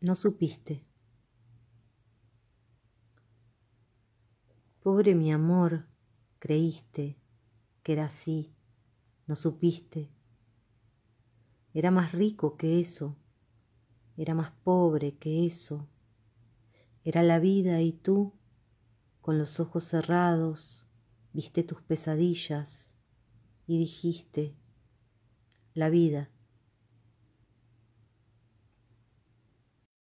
No supiste. Pobre mi amor, creíste que era así, no supiste. Era más rico que eso, era más pobre que eso. Era la vida y tú, con los ojos cerrados, viste tus pesadillas y dijiste, la vida.